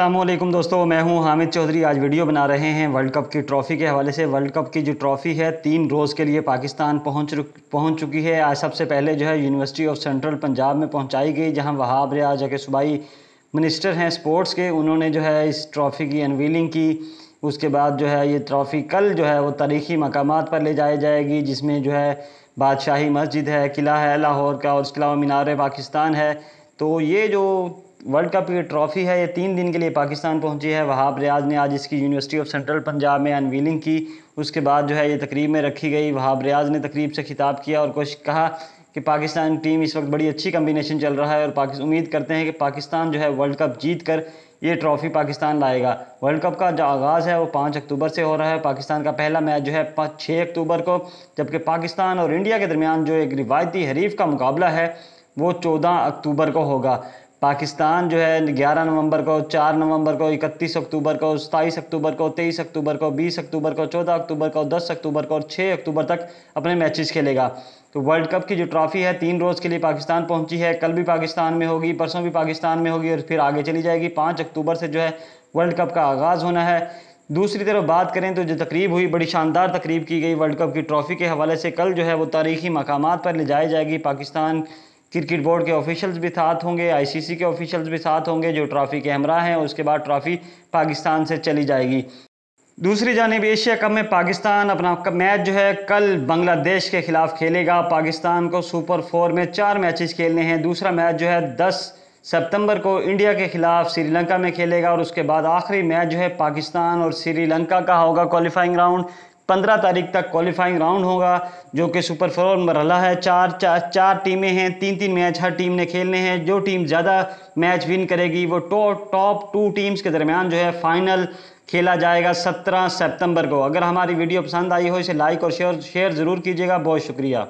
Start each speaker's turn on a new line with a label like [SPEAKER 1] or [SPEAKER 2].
[SPEAKER 1] असलम दोस्तों मैं हूं हामिद चौधरी आज वीडियो बना रहे हैं वर्ल्ड कप की ट्रॉफ़ी के हवाले से वर्ल्ड कप की जो ट्रॉफ़ी है तीन रोज़ के लिए पाकिस्तान पहुंच पहुंच चुकी है आज सबसे पहले जो है यूनिवर्सिटी ऑफ सेंट्रल पंजाब में पहुंचाई गई जहां वहाब रियाज के सूबाई मिनिस्टर हैं स्पोर्ट्स के उन्होंने जो है इस ट्रॉफ़ी की अनवीलिंग की उसके बाद जो है ये ट्रॉफ़ी कल जो है वो तारीखी मकाम पर ले जाई जाएगी जिसमें जो है बादशाही मस्जिद है किला है लाहौर का और अलावा मीनार पाकिस्तान है तो ये जो वर्ल्ड कप की ट्रॉफ़ी है ये तीन दिन के लिए पाकिस्तान पहुंची है वहाब रियाज ने आज इसकी यूनिवर्सिटी ऑफ सेंट्रल पंजाब में अनवीलिंग की उसके बाद जो है ये तकरीब में रखी गई वहाब रियाज ने तकरीब से खिताब किया और कुछ कहा कि पाकिस्तान टीम इस वक्त बड़ी अच्छी कम्बिनेशन चल रहा है और उम्मीद करते हैं कि पाकिस्तान जो है वर्ल्ड कप जीत कर ये ट्रॉफ़ी पाकिस्तान लाएगा वर्ल्ड कप का जो आगाज़ है वो पाँच अक्टूबर से हो रहा है पाकिस्तान का पहला मैच जो है छः अक्टूबर को जबकि पाकिस्तान और इंडिया के दरमियान जो एक रिवायती हरीफ का मुकाबला है वो चौदह अक्टूबर को होगा पाकिस्तान जो है 11 नवंबर को 4 नवंबर को 31 अक्टूबर को सताईस अक्टूबर को 23 अक्टूबर को 20 अक्टूबर को 14 अक्टूबर को 10 अक्टूबर को और 6 अक्टूबर तक अपने मैचेस खेलेगा तो वर्ल्ड कप की जो ट्रॉफ़ी है तीन रोज़ के लिए पाकिस्तान पहुंची है कल भी पाकिस्तान में होगी परसों भी पाकिस्तान में होगी और फिर आगे चली जाएगी पाँच अक्टूबर से जो है वर्ल्ड कप का आगाज़ होना है दूसरी तरफ बात करें तो जो तकरीब हुई बड़ी शानदार तकरीब की गई वर्ल्ड कप की ट्रॉफ़ी के हवाले से कल जो है वो तारीखी मकाम पर ले जाई जाएगी पाकिस्तान क्रिकेट बोर्ड के ऑफिशियल्स भी साथ होंगे आईसीसी के ऑफिशियल्स भी साथ होंगे जो ट्रॉफी के हमरा हैं उसके बाद ट्रॉफी पाकिस्तान से चली जाएगी दूसरी जानब एशिया कप में पाकिस्तान अपना मैच जो है कल बांग्लादेश के ख़िलाफ़ खेलेगा पाकिस्तान को सुपर फोर में चार मैचेस खेलने हैं दूसरा मैच जो है दस सितंबर को इंडिया के ख़िलाफ़ श्रीलंका में खेलेगा और उसके बाद आखिरी मैच जो है पाकिस्तान और श्रीलंका का होगा क्वालिफाइंग राउंड पंद्रह तारीख तक क्वालिफाइंग राउंड होगा जो कि सुपर फोर मरहला है चार चार चार टीमें हैं तीन तीन मैच हर टीम ने खेलने हैं जो टीम ज़्यादा मैच विन करेगी वो टॉप टॉप टू टीम्स के दरमियान जो है फाइनल खेला जाएगा सत्रह सितंबर को अगर हमारी वीडियो पसंद आई हो इसे लाइक और शेयर शेयर ज़रूर कीजिएगा बहुत शुक्रिया